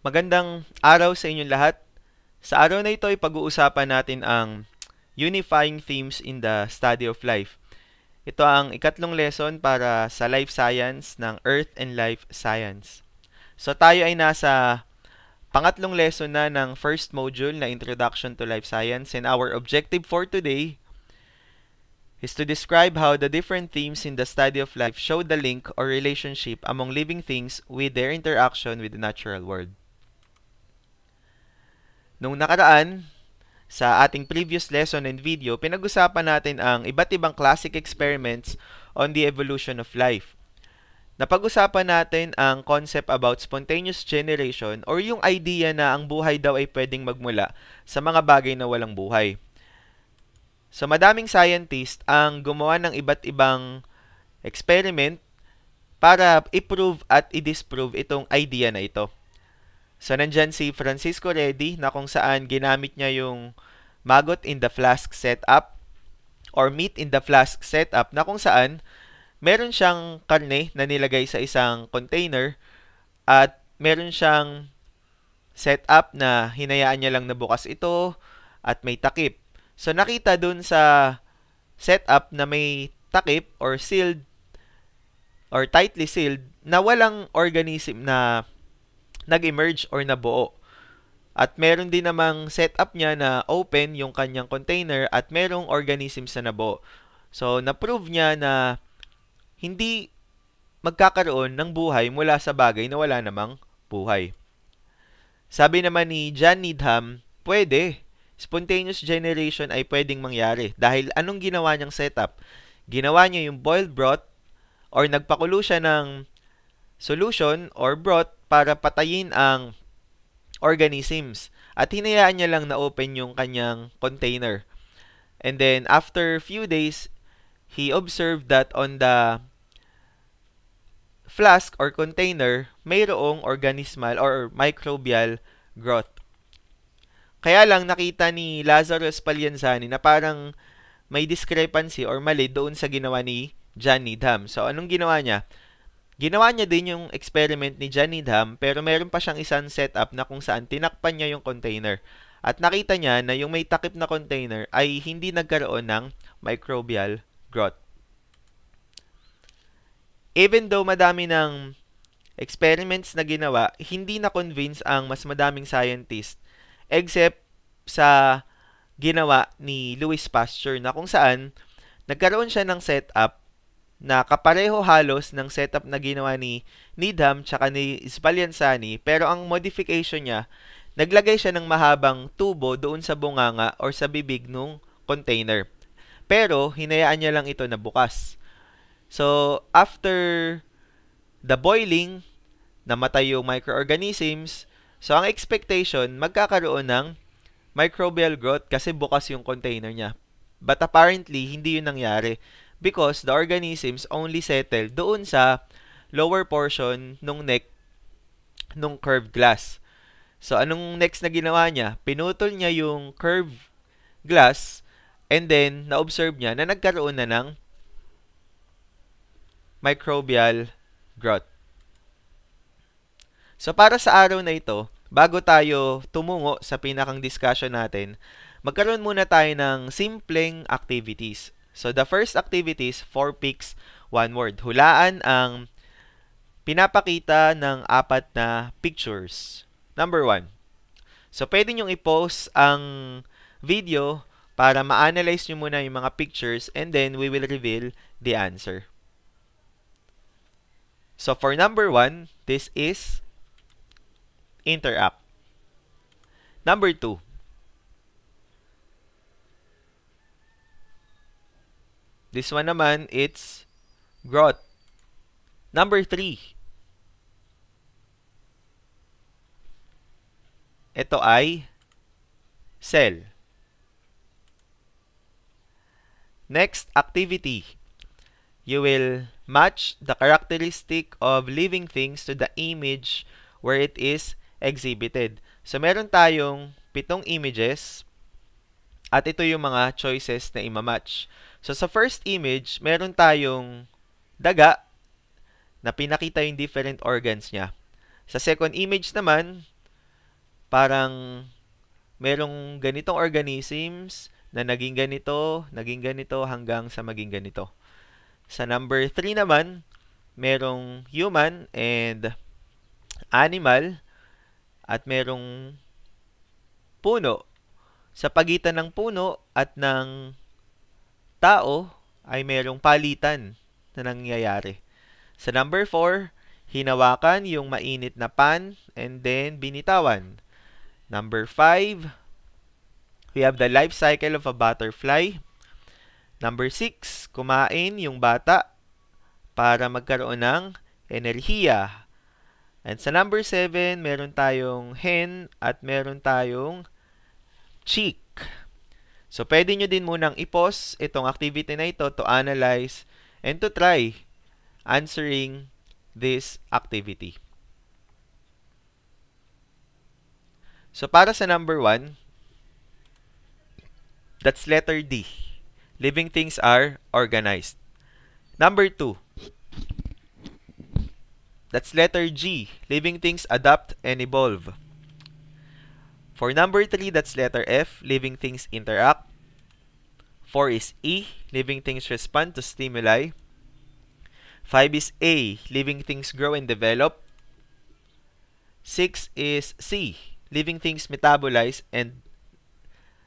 Magandang araw sa inyong lahat. Sa araw na ito ay pag-uusapan natin ang Unifying Themes in the Study of Life. Ito ang ikatlong lesson para sa Life Science ng Earth and Life Science. So tayo ay nasa pangatlong lesson na ng first module na Introduction to Life Science and our objective for today is to describe how the different themes in the study of life show the link or relationship among living things with their interaction with the natural world. Nung nakaraan, sa ating previous lesson and video, pinag-usapan natin ang iba't ibang classic experiments on the evolution of life. Napag-usapan natin ang concept about spontaneous generation or yung idea na ang buhay daw ay pwedeng magmula sa mga bagay na walang buhay. So madaming scientist ang gumawa ng iba't ibang experiment para i-prove at i-disprove itong idea na ito. So, nandyan si Francisco Reddy na kung saan ginamit niya yung maggot in the flask setup or meat in the flask setup na kung saan meron siyang karne na nilagay sa isang container at meron siyang setup na hinayaan niya lang na bukas ito at may takip. So, nakita dun sa setup na may takip or sealed or tightly sealed na walang organism na nag-emerge or nabuo. At meron din namang setup niya na open yung kanyang container at merong organisms na nabuo. So, na-prove niya na hindi magkakaroon ng buhay mula sa bagay na wala namang buhay. Sabi naman ni John Needham, pwede. Spontaneous generation ay pwedeng mangyari dahil anong ginawa niyang setup? Ginawa niya yung boiled broth or nagpakulo siya ng solution or broth para patayin ang organisms. At hinayaan niya lang na open yung kanyang container. And then, after few days, he observed that on the flask or container, mayroong organismal or microbial growth. Kaya lang nakita ni Lazarus Palianzani na parang may discrepancy or mali doon sa ginawa ni Johnny Dam. So, anong ginawa niya? Ginawa niya din yung experiment ni John Needham pero meron pa siyang isang setup na kung saan tinakpan niya yung container. At nakita niya na yung may takip na container ay hindi nagkaroon ng microbial growth. Even though madami ng experiments na ginawa, hindi na-convince ang mas madaming scientist except sa ginawa ni Louis Pasteur na kung saan nagkaroon siya ng setup na kapareho halos ng setup na ginawa ni Needham tsaka ni Spallanzani pero ang modification niya, naglagay siya ng mahabang tubo doon sa bunganga or sa bibig ng container. Pero hinayaan niya lang ito na bukas. So after the boiling, namatay yung microorganisms. So ang expectation, magkakaroon ng microbial growth kasi bukas yung container niya. But apparently, hindi yun nangyari because the organisms only settle doon sa lower portion nung neck nung curved glass. So, anong next na ginawa niya? Pinutol niya yung curved glass and then na-observe niya na nagkaroon na ng microbial growth. So, para sa araw na ito, bago tayo tumungo sa pinakang discussion natin, magkaroon muna tayo ng simpleng activities So, the first activity is four picks, one word. Hulaan ang pinapakita ng apat na pictures. Number one. So, pwede nyong i-post ang video para ma-analyze niyo muna yung mga pictures and then we will reveal the answer. So, for number one, this is interact. Number two, This one naman, it's growth. Number three. Ito ay cell. Next activity. You will match the characteristic of living things to the image where it is exhibited. So, meron tayong pitong images at ito yung mga choices na imamatch. match So, sa first image, meron tayong daga na pinakita yung different organs niya. Sa second image naman, parang merong ganitong organisms na naging ganito, naging ganito, hanggang sa maging ganito. Sa number 3 naman, merong human and animal at merong puno. Sa pagitan ng puno at ng tao ay merong palitan na nangyayari. Sa number 4, hinawakan yung mainit na pan and then binitawan. Number 5, we have the life cycle of a butterfly. Number 6, kumain yung bata para magkaroon ng enerhiya. And sa number 7, meron tayong hen at meron tayong chick. So, pwede nyo din munang i-pause itong activity na ito to analyze and to try answering this activity. So, para sa number 1, that's letter D. Living things are organized. Number 2, that's letter G. Living things adapt and evolve. For number 3, that's letter F, living things interact. 4 is E, living things respond to stimuli. 5 is A, living things grow and develop. 6 is C, living things metabolize. And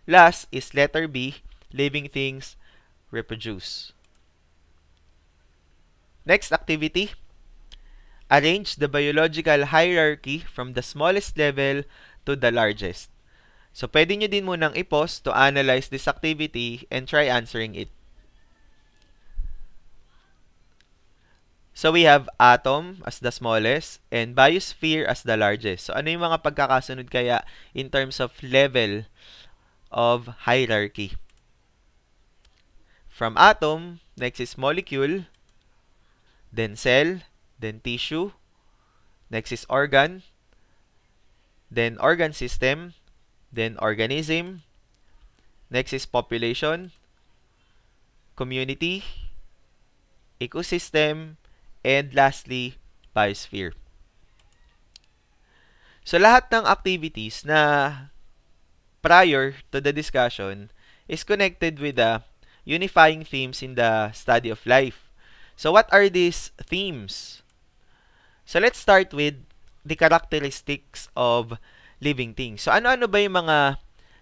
last is letter B, living things reproduce. Next activity, arrange the biological hierarchy from the smallest level to the largest. So, pwede nyo din munang i-pause to analyze this activity and try answering it. So, we have atom as the smallest and biosphere as the largest. So, ano yung mga pagkakasunod kaya in terms of level of hierarchy? From atom, next is molecule, then cell, then tissue, next is organ, then organ system, then organism, next is population, community, ecosystem, and lastly, biosphere. So lahat ng activities na prior to the discussion is connected with the unifying themes in the study of life. So what are these themes? So let's start with the characteristics of living things. So ano-ano ba yung mga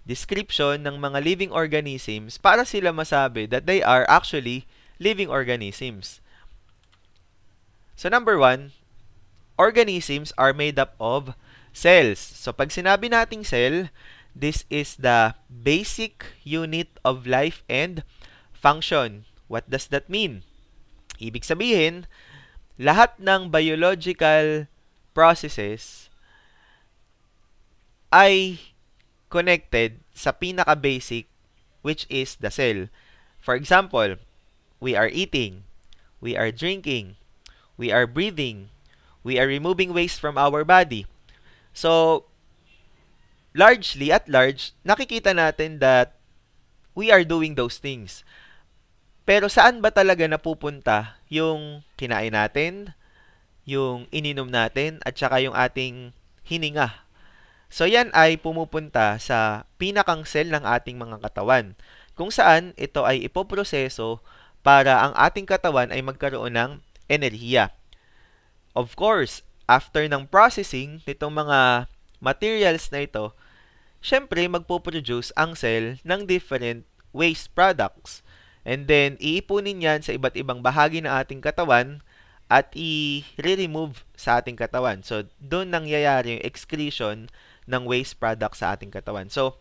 description ng mga living organisms para sila masabi that they are actually living organisms. So number one, organisms are made up of cells. So pag sinabi nating cell, this is the basic unit of life and function. What does that mean? Ibig sabihin, lahat ng biological processes ay connected sa pinaka-basic which is the cell. For example, we are eating, we are drinking, we are breathing, we are removing waste from our body. So, largely at large, nakikita natin that we are doing those things. Pero saan ba talaga napupunta yung kinain natin, yung ininom natin at saka yung ating hininga. So yan ay pumupunta sa pinakang cell ng ating mga katawan kung saan ito ay ipoproseso para ang ating katawan ay magkaroon ng enerhiya. Of course, after ng processing nitong mga materials na ito, syempre magpo-produce ang cell ng different waste products. And then, iipunin yan sa iba't ibang bahagi ng ating katawan at i-remove sa ating katawan. So, doon nangyayari yung excretion ng waste product sa ating katawan. So,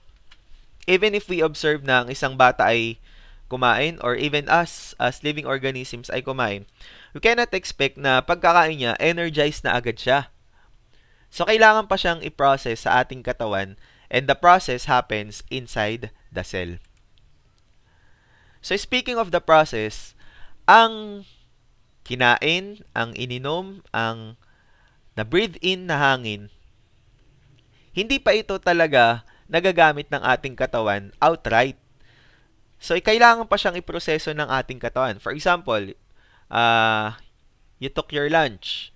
even if we observe na ang isang bata ay kumain or even us as living organisms ay kumain, we cannot expect na pagkakain niya, energized na agad siya. So, kailangan pa siyang i-process sa ating katawan and the process happens inside the cell. So, speaking of the process, ang kinain, ang ininom, ang na-breathe in na hangin, hindi pa ito talaga nagagamit ng ating katawan outright. So, eh, kailangan pa siyang iproseso ng ating katawan. For example, uh, you took your lunch.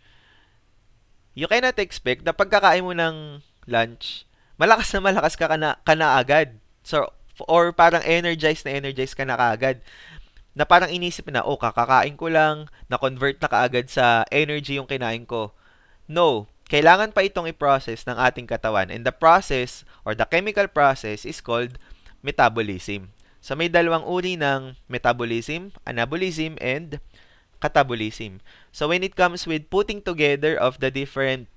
You cannot expect na pagkakain mo ng lunch, malakas na malakas ka kana, kana agad. So, or parang energized na energized ka na kaagad na parang inisip na, oh, kakakain ko lang, na-convert na kaagad sa energy yung kinain ko. No, kailangan pa itong i-process ng ating katawan. And the process or the chemical process is called metabolism. So may dalawang uri ng metabolism, anabolism and catabolism. So when it comes with putting together of the different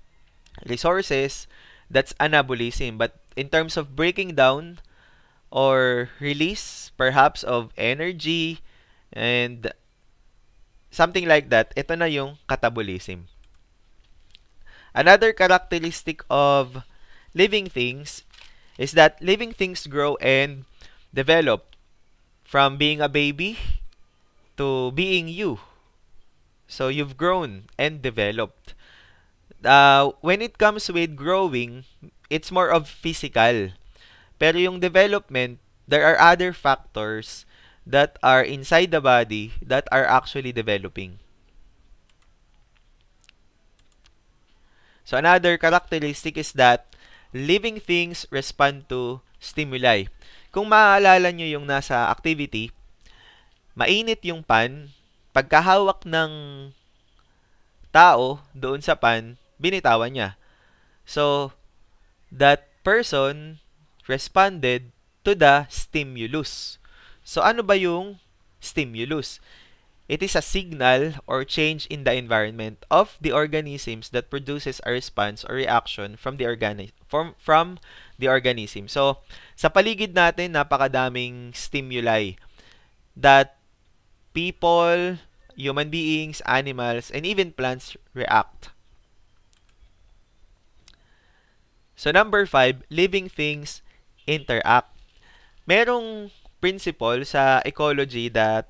resources, that's anabolism. But in terms of breaking down or release perhaps of energy, And something like that, ito na yung catabolism. Another characteristic of living things is that living things grow and develop from being a baby to being you. So you've grown and developed. Uh, when it comes with growing, it's more of physical. Pero yung development, there are other factors that are inside the body that are actually developing. So another characteristic is that living things respond to stimuli. Kung maaalala nyo yung nasa activity, mainit yung pan, pagkahawak ng tao doon sa pan, binitawan niya. So, that person responded to the stimulus. So ano ba yung stimulus? It is a signal or change in the environment of the organisms that produces a response or reaction from the organi from, from the organism. So, sa paligid natin, napakadaming stimuli that people, human beings, animals, and even plants react. So, number five, living things interact. Merong principle sa ecology that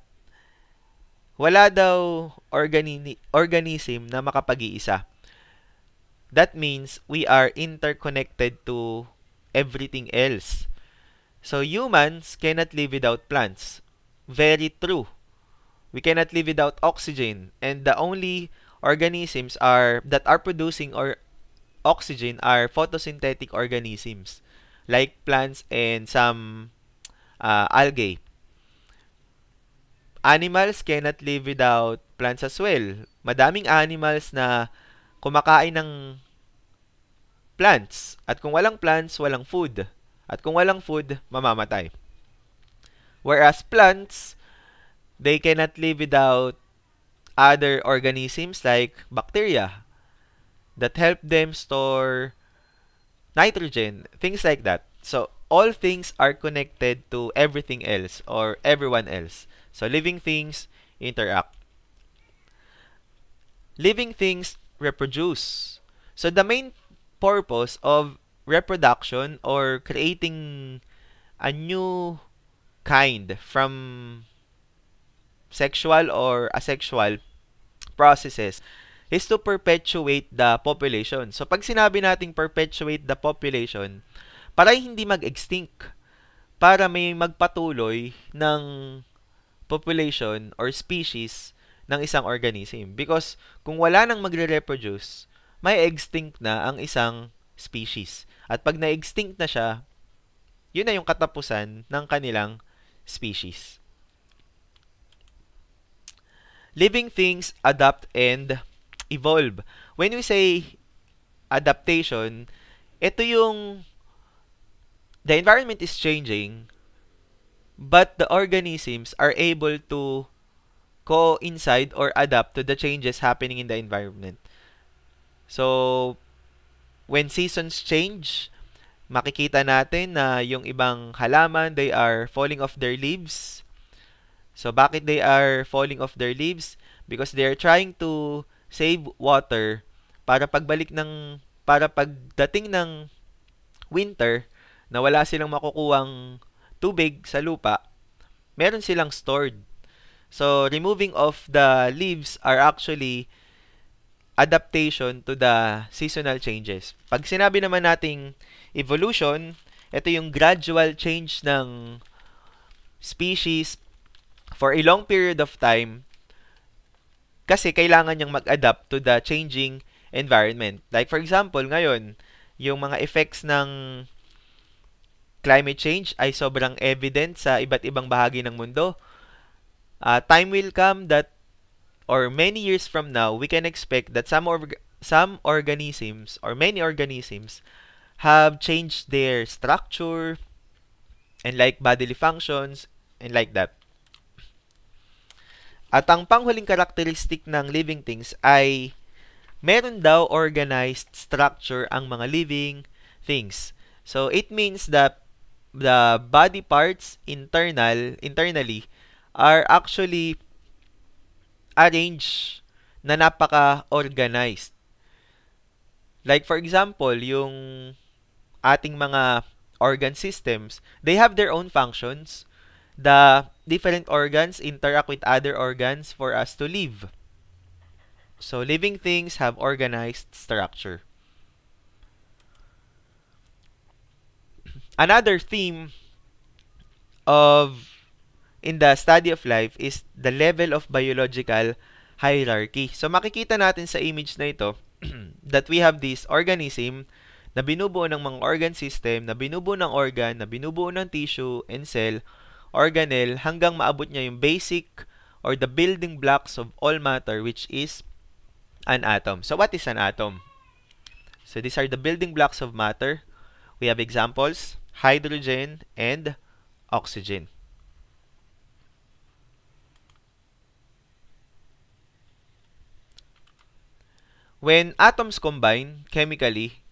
wala daw organi- organism na makapag-iisa. That means we are interconnected to everything else. So humans cannot live without plants. Very true. We cannot live without oxygen and the only organisms are that are producing or oxygen are photosynthetic organisms like plants and some uh, algae. Animals cannot live without plants as well. Madaming animals na kumakain ng plants. At kung walang plants, walang food. At kung walang food, mamamatay. Whereas plants, they cannot live without other organisms like bacteria that help them store nitrogen, things like that. So, all things are connected to everything else or everyone else. So living things interact. Living things reproduce. So the main purpose of reproduction or creating a new kind from sexual or asexual processes is to perpetuate the population. So pag sinabi nating perpetuate the population, para hindi mag-extinct, para may magpatuloy ng population or species ng isang organism. Because kung wala nang magre-reproduce, may extinct na ang isang species. At pag na-extinct na siya, yun na yung katapusan ng kanilang species. Living things adapt and evolve. When we say adaptation, ito yung the environment is changing, but the organisms are able to coincide or adapt to the changes happening in the environment. So, when seasons change, makikita natin na yung ibang halaman, they are falling off their leaves. So, bakit they are falling off their leaves? Because they are trying to save water para pagbalik ng, para pagdating ng winter, na wala silang makukuhang tubig sa lupa, meron silang stored. So, removing of the leaves are actually adaptation to the seasonal changes. Pag sinabi naman nating evolution, ito yung gradual change ng species for a long period of time kasi kailangan niyang mag-adapt to the changing environment. Like for example, ngayon, yung mga effects ng climate change ay sobrang evident sa iba't ibang bahagi ng mundo. Uh, time will come that or many years from now, we can expect that some org- some organisms or many organisms have changed their structure and like bodily functions and like that. At ang panghuling karakteristik ng living things ay meron daw organized structure ang mga living things. So it means that the body parts internal internally are actually arranged na napaka-organized. Like for example, yung ating mga organ systems, they have their own functions. The different organs interact with other organs for us to live. So living things have organized structure. another theme of in the study of life is the level of biological hierarchy. So makikita natin sa image na ito that we have this organism na binubuo ng mga organ system, na binubuo ng organ, na binubuo ng tissue and cell, organelle, hanggang maabot niya yung basic or the building blocks of all matter which is an atom. So what is an atom? So these are the building blocks of matter. We have examples hydrogen, and oxygen. When atoms combine chemically,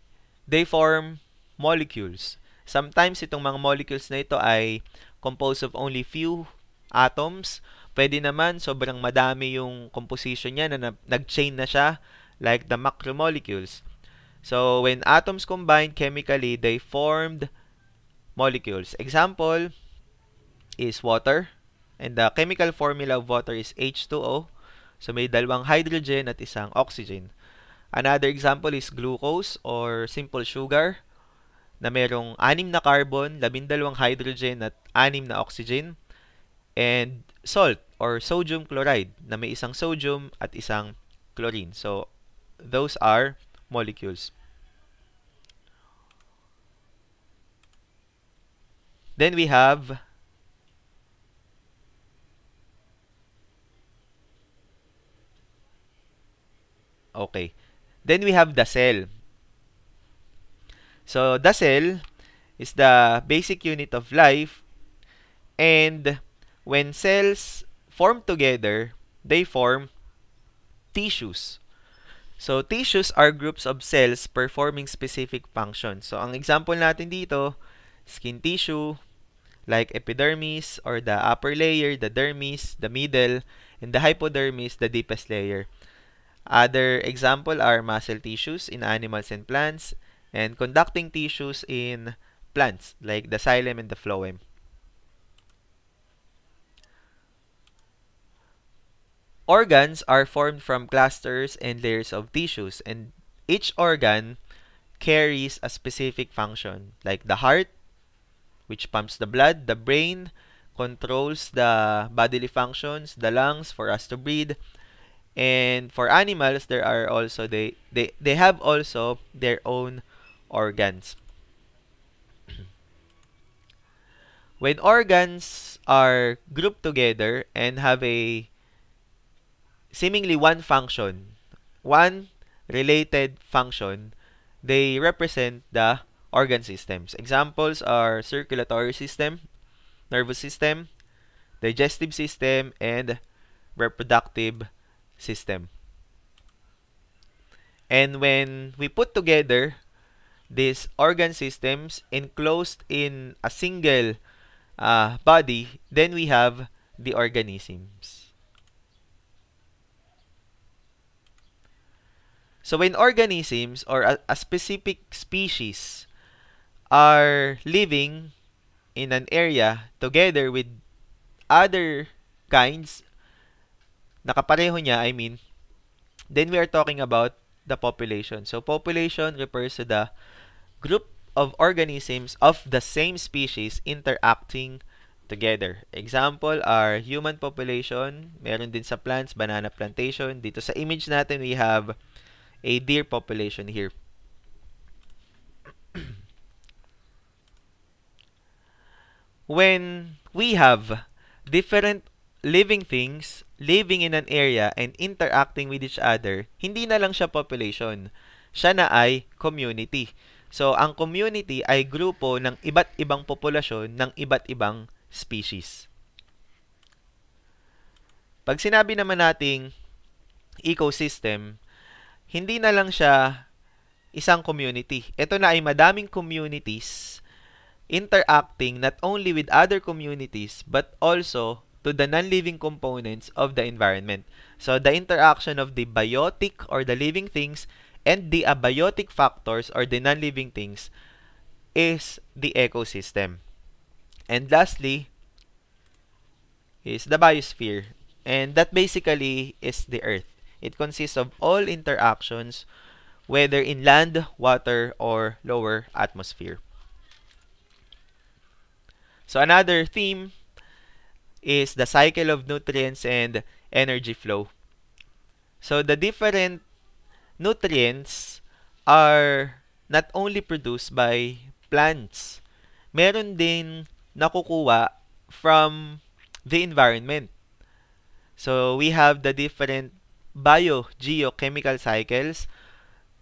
they form molecules. Sometimes itong mga molecules na ito ay composed of only few atoms. Pwede naman sobrang madami yung composition niya na nag-chain na siya like the macromolecules. So when atoms combine chemically, they formed molecules molecules. Example is water. And the chemical formula of water is H2O. So may dalawang hydrogen at isang oxygen. Another example is glucose or simple sugar na merong anim na carbon, labindalawang hydrogen at anim na oxygen. And salt or sodium chloride na may isang sodium at isang chlorine. So those are molecules. Then we have Okay. Then we have the cell. So the cell is the basic unit of life and when cells form together, they form tissues. So tissues are groups of cells performing specific functions. So ang example natin dito, skin tissue, like epidermis or the upper layer, the dermis, the middle, and the hypodermis, the deepest layer. Other example are muscle tissues in animals and plants and conducting tissues in plants like the xylem and the phloem. Organs are formed from clusters and layers of tissues and each organ carries a specific function like the heart, which pumps the blood. The brain controls the bodily functions, the lungs for us to breathe. And for animals, there are also they they they have also their own organs. when organs are grouped together and have a seemingly one function, one related function, they represent the organ systems. Examples are circulatory system, nervous system, digestive system, and reproductive system. And when we put together these organ systems enclosed in a single uh, body, then we have the organisms. So when organisms or a, a specific species are living in an area together with other kinds nakapareho niya, I mean, then we are talking about the population. So, population refers to the group of organisms of the same species interacting together. Example are human population, meron din sa plants, banana plantation. Dito sa image natin, we have a deer population here. when we have different living things living in an area and interacting with each other, hindi na lang siya population. Siya na ay community. So, ang community ay grupo ng iba't ibang populasyon ng iba't ibang species. Pag sinabi naman nating ecosystem, hindi na lang siya isang community. Ito na ay madaming communities interacting not only with other communities but also to the non-living components of the environment. So the interaction of the biotic or the living things and the abiotic factors or the non-living things is the ecosystem. And lastly is the biosphere. And that basically is the earth. It consists of all interactions whether in land, water, or lower atmosphere. So another theme is the cycle of nutrients and energy flow. So the different nutrients are not only produced by plants. Meron din nakukuha from the environment. So we have the different biogeochemical cycles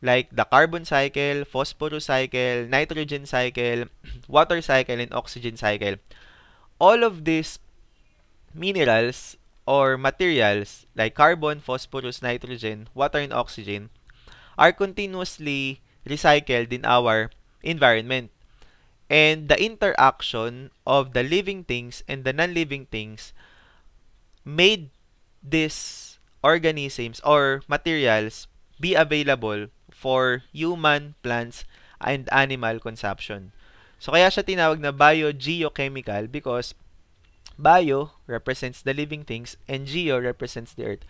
like the carbon cycle, phosphorus cycle, nitrogen cycle, water cycle, and oxygen cycle. All of these minerals or materials like carbon, phosphorus, nitrogen, water, and oxygen are continuously recycled in our environment. And the interaction of the living things and the non-living things made these organisms or materials be available for human, plants, and animal consumption. So kaya siya tinawag na biogeochemical because bio represents the living things and geo represents the earth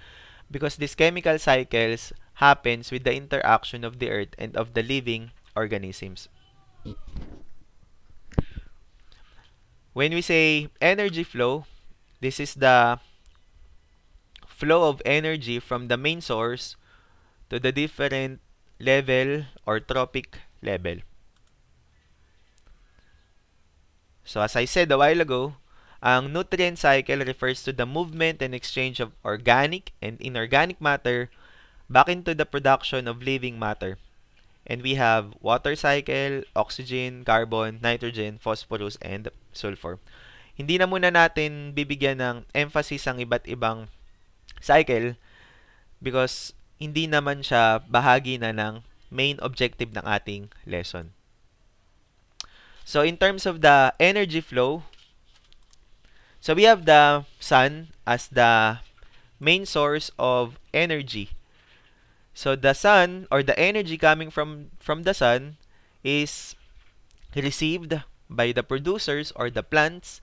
because these chemical cycles happens with the interaction of the earth and of the living organisms. When we say energy flow, this is the flow of energy from the main source to the different level or tropic level. So as I said a while ago, ang nutrient cycle refers to the movement and exchange of organic and inorganic matter back into the production of living matter. And we have water cycle, oxygen, carbon, nitrogen, phosphorus, and sulfur. Hindi na muna natin bibigyan ng emphasis ang iba't ibang cycle because hindi naman siya bahagi na ng main objective ng ating lesson. So in terms of the energy flow, so we have the sun as the main source of energy. So the sun or the energy coming from from the sun is received by the producers or the plants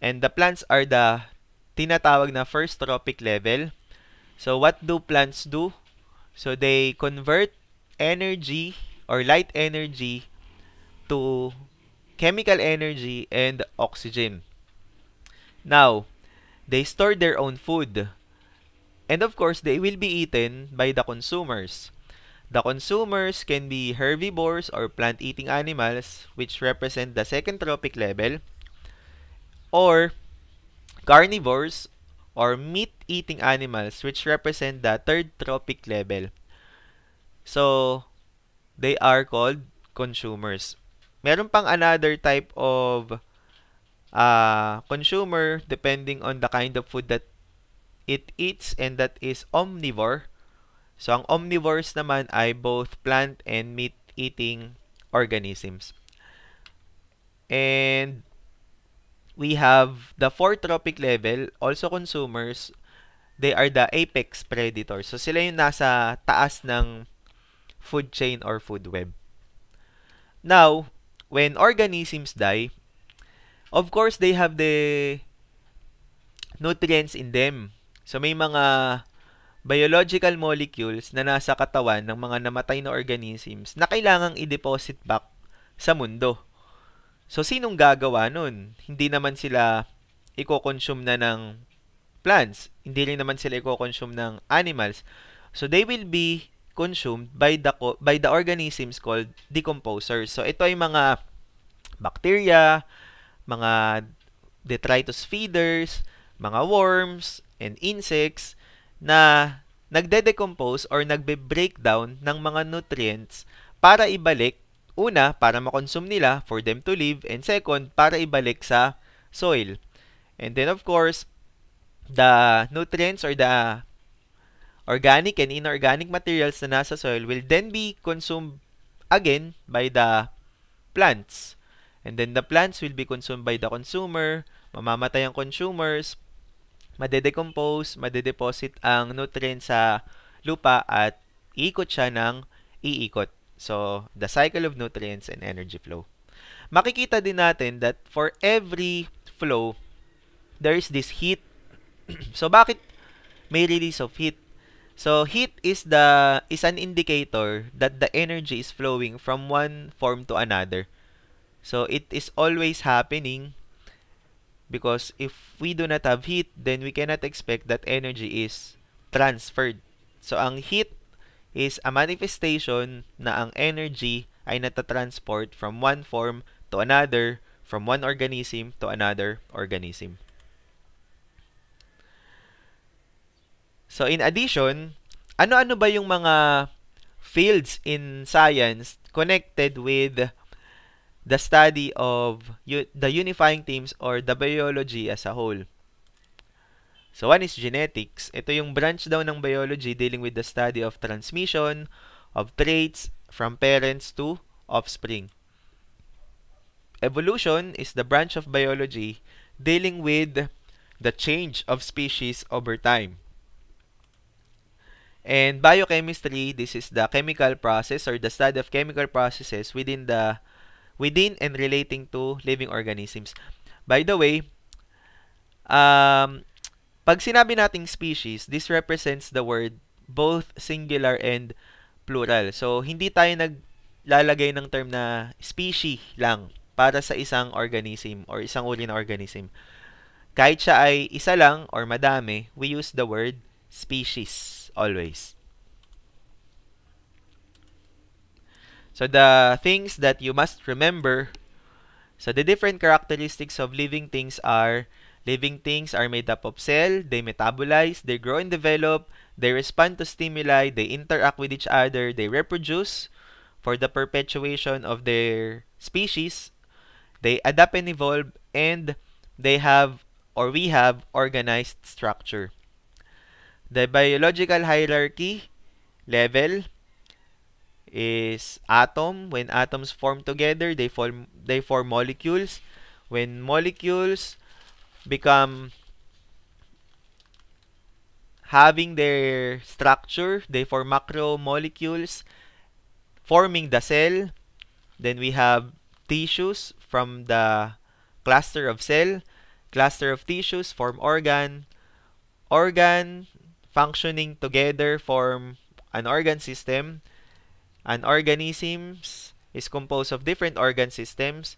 and the plants are the tinatawag na first trophic level So what do plants do? So they convert energy or light energy to chemical energy and oxygen. Now, they store their own food. And of course, they will be eaten by the consumers. The consumers can be herbivores or plant-eating animals, which represent the second trophic level, or carnivores or meat-eating animals which represent the third trophic level. So, they are called consumers. Meron pang another type of uh, consumer depending on the kind of food that it eats and that is omnivore. So, ang omnivores naman ay both plant and meat-eating organisms. And we have the fourth trophic level, also consumers, they are the apex predators. So sila yung nasa taas ng food chain or food web. Now, when organisms die, of course they have the nutrients in them. So may mga biological molecules na nasa katawan ng mga namatay na organisms na kailangang i-deposit back sa mundo. So, sinong gagawa nun? Hindi naman sila i-consume na ng plants. Hindi rin naman sila i-consume ng animals. So, they will be consumed by the, by the organisms called decomposers. So, ito ay mga bacteria, mga detritus feeders, mga worms, and insects na nagde-decompose or nagbe-breakdown ng mga nutrients para ibalik Una, para makonsume nila, for them to live. And second, para ibalik sa soil. And then of course, the nutrients or the organic and inorganic materials na nasa soil will then be consumed again by the plants. And then the plants will be consumed by the consumer, mamamatay ang consumers, madedecompose, madedeposit ang nutrients sa lupa at iikot siya ng iikot. So, the cycle of nutrients and energy flow. Makikita din natin that for every flow, there is this heat. so, bakit may release of heat? So, heat is the is an indicator that the energy is flowing from one form to another. So, it is always happening because if we do not have heat, then we cannot expect that energy is transferred. So, ang heat is a manifestation na ang energy ay natatransport from one form to another, from one organism to another organism. So in addition, ano-ano ba yung mga fields in science connected with the study of the unifying themes or the biology as a whole? So one is genetics. Ito yung branch daw ng biology dealing with the study of transmission of traits from parents to offspring. Evolution is the branch of biology dealing with the change of species over time. And biochemistry, this is the chemical process or the study of chemical processes within the within and relating to living organisms. By the way, um, pag sinabi nating species, this represents the word both singular and plural. So, hindi tayo naglalagay ng term na species lang para sa isang organism or isang uri na organism. Kahit siya ay isa lang or madami, we use the word species always. So, the things that you must remember. So, the different characteristics of living things are Living things are made up of cell, they metabolize, they grow and develop, they respond to stimuli, they interact with each other, they reproduce for the perpetuation of their species, they adapt and evolve, and they have or we have organized structure. The biological hierarchy level is atom. When atoms form together, they form they form molecules. When molecules become having their structure, they form macromolecules, forming the cell. Then we have tissues from the cluster of cell, cluster of tissues form organ, organ functioning together form an organ system. An organism is composed of different organ systems.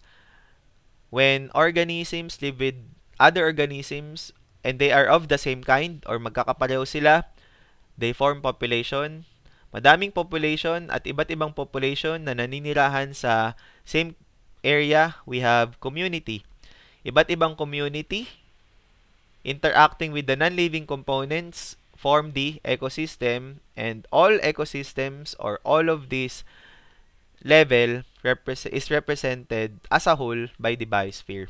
When organisms live with other organisms and they are of the same kind or magkakapareho sila, they form population. Madaming population at iba't ibang population na naninirahan sa same area, we have community. Iba't ibang community interacting with the non-living components form the ecosystem and all ecosystems or all of this level repre is represented as a whole by the biosphere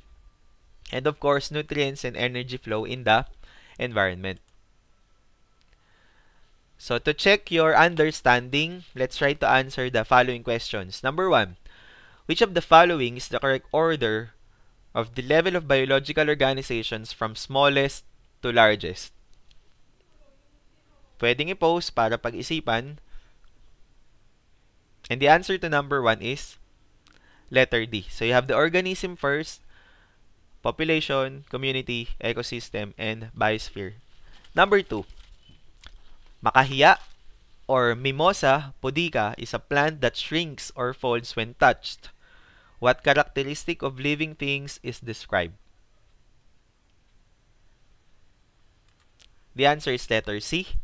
and of course nutrients and energy flow in the environment. So to check your understanding, let's try to answer the following questions. Number one, which of the following is the correct order of the level of biological organizations from smallest to largest? Pwedeng i-post para pag-isipan. And the answer to number one is letter D. So you have the organism first, population, community, ecosystem, and biosphere. Number 2, makahiya or mimosa pudica is a plant that shrinks or folds when touched. What characteristic of living things is described? The answer is letter C.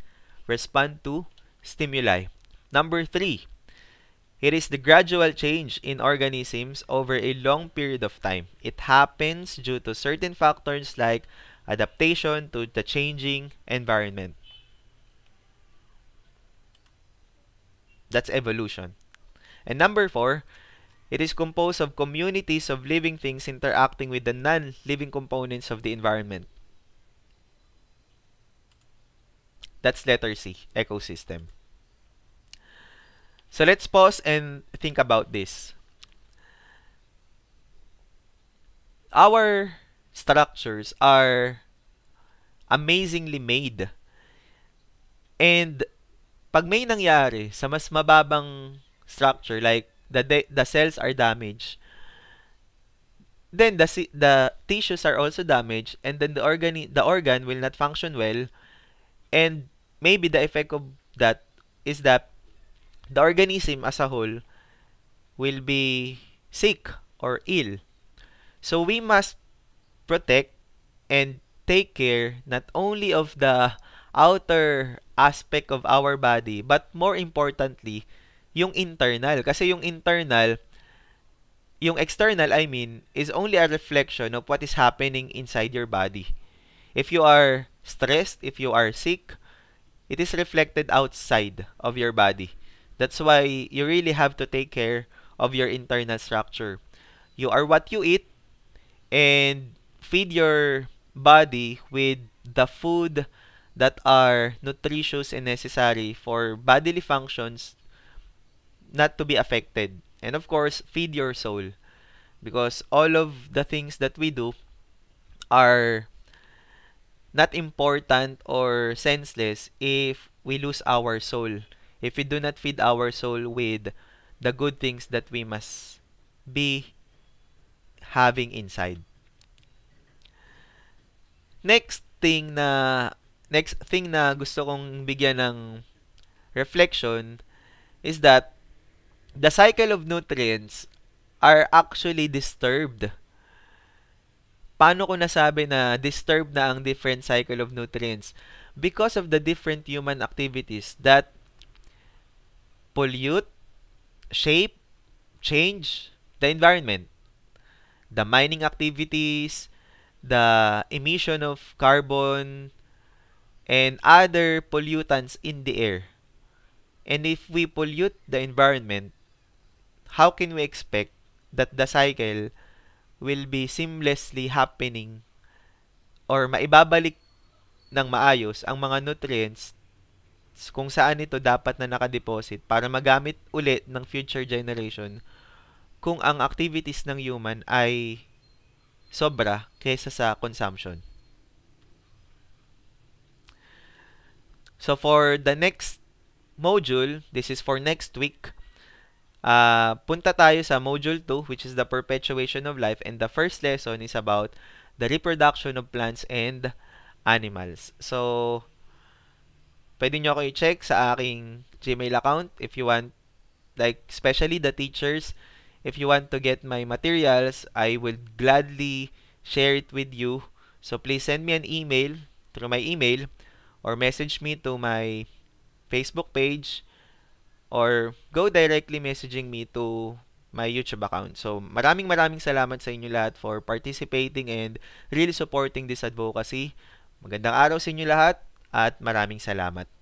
Respond to stimuli. Number 3, It is the gradual change in organisms over a long period of time. It happens due to certain factors like adaptation to the changing environment. That's evolution. And number four, it is composed of communities of living things interacting with the non-living components of the environment. That's letter C, ecosystem. So let's pause and think about this. Our structures are amazingly made. And pag may nangyari sa mas mababang structure like the the cells are damaged, then the the tissues are also damaged and then the organ the organ will not function well and maybe the effect of that is that the organism as a whole will be sick or ill. So we must protect and take care not only of the outer aspect of our body but more importantly yung internal kasi yung internal yung external I mean is only a reflection of what is happening inside your body. If you are stressed, if you are sick, it is reflected outside of your body. That's why you really have to take care of your internal structure. You are what you eat and feed your body with the food that are nutritious and necessary for bodily functions not to be affected. And of course, feed your soul because all of the things that we do are not important or senseless if we lose our soul. if we do not feed our soul with the good things that we must be having inside. Next thing na next thing na gusto kong bigyan ng reflection is that the cycle of nutrients are actually disturbed. Paano ko nasabi na disturbed na ang different cycle of nutrients? Because of the different human activities that pollute, shape, change the environment. The mining activities, the emission of carbon, and other pollutants in the air. And if we pollute the environment, how can we expect that the cycle will be seamlessly happening or maibabalik ng maayos ang mga nutrients kung saan ito dapat na nakadeposit para magamit ulit ng future generation kung ang activities ng human ay sobra kaysa sa consumption. So for the next module, this is for next week, uh, punta tayo sa module 2 which is the perpetuation of life and the first lesson is about the reproduction of plants and animals. So, Pwede nyo ako i-check sa aking Gmail account if you want, like, especially the teachers, if you want to get my materials, I will gladly share it with you. So, please send me an email through my email or message me to my Facebook page or go directly messaging me to my YouTube account. So, maraming maraming salamat sa inyo lahat for participating and really supporting this advocacy. Magandang araw sa inyo lahat at maraming salamat.